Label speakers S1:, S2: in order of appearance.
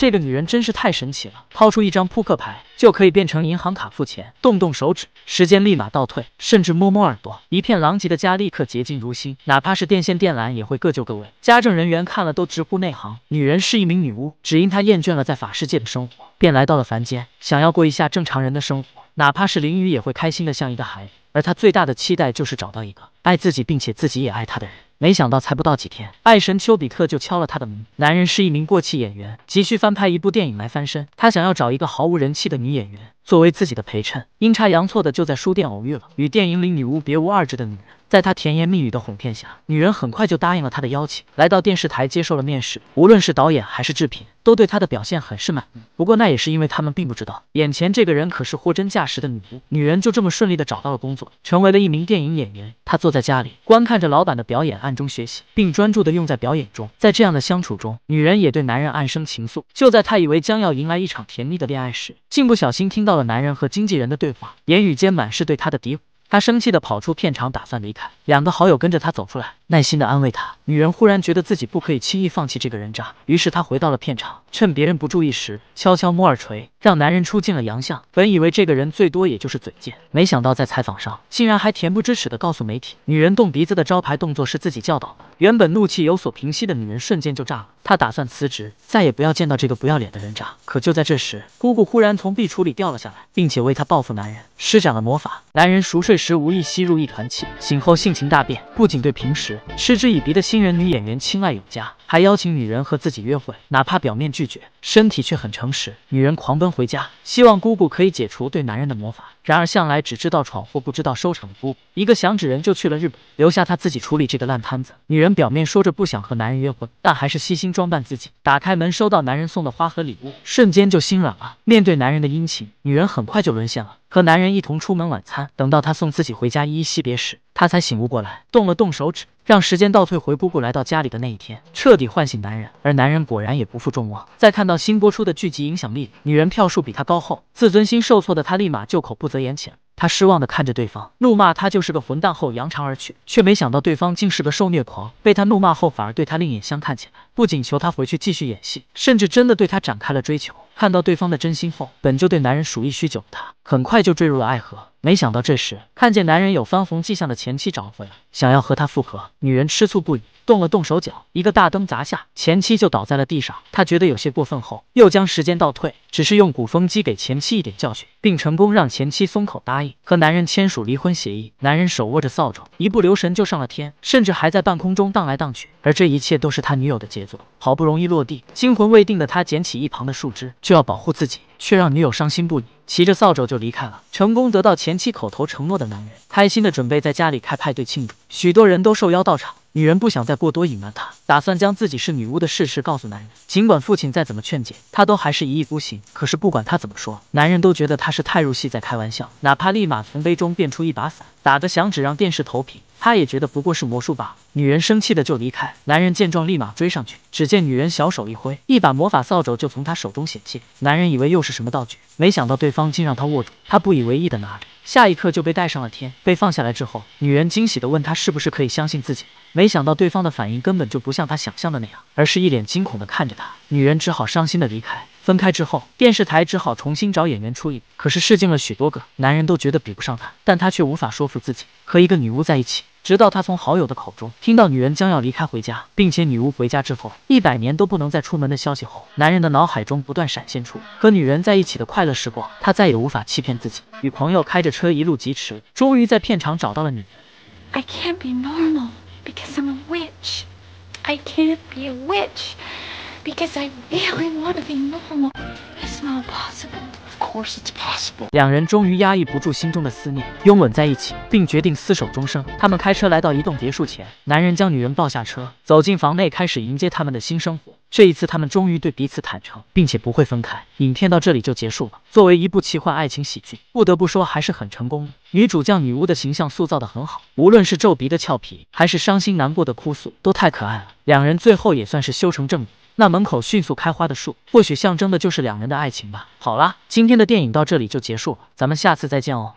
S1: 这个女人真是太神奇了，掏出一张扑克牌就可以变成银行卡付钱，动动手指，时间立马倒退，甚至摸摸耳朵，一片狼藉的家立刻洁净如新，哪怕是电线电缆也会各就各位。家政人员看了都直呼内行。女人是一名女巫，只因她厌倦了在法世界的生活，便来到了凡间，想要过一下正常人的生活。哪怕是淋雨，也会开心的像一个孩子。而她最大的期待就是找到一个爱自己，并且自己也爱他的人。没想到，才不到几天，爱神丘比特就敲了他的门。男人是一名过气演员，急需翻拍一部电影来翻身。他想要找一个毫无人气的女演员作为自己的陪衬，阴差阳错的就在书店偶遇了与电影里女巫别无二致的女人。在他甜言蜜语的哄骗下，女人很快就答应了他的邀请，来到电视台接受了面试。无论是导演还是制片，都对他的表现很是满意。不过那也是因为他们并不知道，眼前这个人可是货真价实的女巫。女人就这么顺利的找到了工作，成为了一名电影演员。她坐在家里，观看着老板的表演，暗中学习，并专注的用在表演中。在这样的相处中，女人也对男人暗生情愫。就在她以为将要迎来一场甜蜜的恋爱时，竟不小心听到了男人和经纪人的对话，言语间满是对她的诋毁。他生气的跑出片场，打算离开。两个好友跟着他走出来。耐心的安慰他，女人忽然觉得自己不可以轻易放弃这个人渣，于是她回到了片场，趁别人不注意时悄悄摸耳垂，让男人出尽了洋相。本以为这个人最多也就是嘴贱，没想到在采访上竟然还恬不知耻的告诉媒体，女人动鼻子的招牌动作是自己教导的。原本怒气有所平息的女人瞬间就炸了，她打算辞职，再也不要见到这个不要脸的人渣。可就在这时，姑姑忽然从壁橱里掉了下来，并且为她报复男人施展了魔法。男人熟睡时无意吸入一团气，醒后性情大变，不仅对平时。嗤之以鼻的新人女演员青睐有加，还邀请女人和自己约会，哪怕表面拒绝，身体却很诚实。女人狂奔回家，希望姑姑可以解除对男人的魔法。然而向来只知道闯祸不知道收场的姑姑，一个响指人就去了日本，留下她自己处理这个烂摊子。女人表面说着不想和男人约会，但还是悉心装扮自己，打开门收到男人送的花和礼物，瞬间就心软了。面对男人的殷勤，女人很快就沦陷了，和男人一同出门晚餐，等到他送自己回家依依惜别时。他才醒悟过来，动了动手指，让时间倒退回姑姑来到家里的那一天，彻底唤醒男人。而男人果然也不负众望，在看到新播出的剧集影响力，女人票数比他高后，自尊心受挫的他立马就口不择言起他失望的看着对方，怒骂他就是个混蛋后扬长而去，却没想到对方竟是个受虐狂，被他怒骂后反而对他另眼相看起来，不仅求他回去继续演戏，甚至真的对他展开了追求。看到对方的真心后，本就对男人鼠疫许久的他，很快就坠入了爱河。没想到这时，看见男人有翻红迹象的前妻找了回来，想要和他复合。女人吃醋不已，动了动手脚，一个大灯砸下，前妻就倒在了地上。他觉得有些过分后，又将时间倒退，只是用鼓风机给前妻一点教训，并成功让前妻松口答应和男人签署离婚协议。男人手握着扫帚，一不留神就上了天，甚至还在半空中荡来荡去。而这一切都是他女友的杰作。好不容易落地，惊魂未定的他捡起一旁的树枝，就要保护自己。却让女友伤心不已，骑着扫帚就离开了。成功得到前妻口头承诺的男人，开心的准备在家里开派对庆祝，许多人都受邀到场。女人不想再过多隐瞒他，打算将自己是女巫的事实告诉男人。尽管父亲再怎么劝解，他都还是一意孤行。可是不管他怎么说，男人都觉得他是太入戏在开玩笑，哪怕立马从杯中变出一把伞，打个响指让电视投屏。他也觉得不过是魔术罢了。女人生气的就离开，男人见状立马追上去。只见女人小手一挥，一把魔法扫帚就从他手中显现。男人以为又是什么道具，没想到对方竟让他握住。他不以为意的拿着，下一刻就被带上了天。被放下来之后，女人惊喜的问他是不是可以相信自己。没想到对方的反应根本就不像他想象的那样，而是一脸惊恐的看着他。女人只好伤心的离开。分开之后，电视台只好重新找演员出演。可是试镜了许多个男人，都觉得比不上他，但他却无法说服自己和一个女巫在一起。直到他从好友的口中听到女人将要离开回家，并且女巫回家之后一百年都不能再出门的消息后，男人的脑海中不断闪现出和女人在一起的快乐时光。他再也无法欺骗自己。与朋友开着车一路疾驰，终于在片场找到了女人。because be possible. really course, possible. want normal. It's it's I to not Of 两人终于压抑不住心中的思念，拥吻在一起，并决定厮守终生。他们开车来到一栋别墅前，男人将女人抱下车，走进房内开始迎接他们的新生活。这一次，他们终于对彼此坦诚，并且不会分开。影片到这里就结束了。作为一部奇幻爱情喜剧，不得不说还是很成功的。女主将女巫的形象塑造得很好，无论是皱鼻的俏皮，还是伤心难过的哭诉，都太可爱了。两人最后也算是修成正果。那门口迅速开花的树，或许象征的就是两人的爱情吧。好啦，今天的电影到这里就结束了，咱们下次再见哦。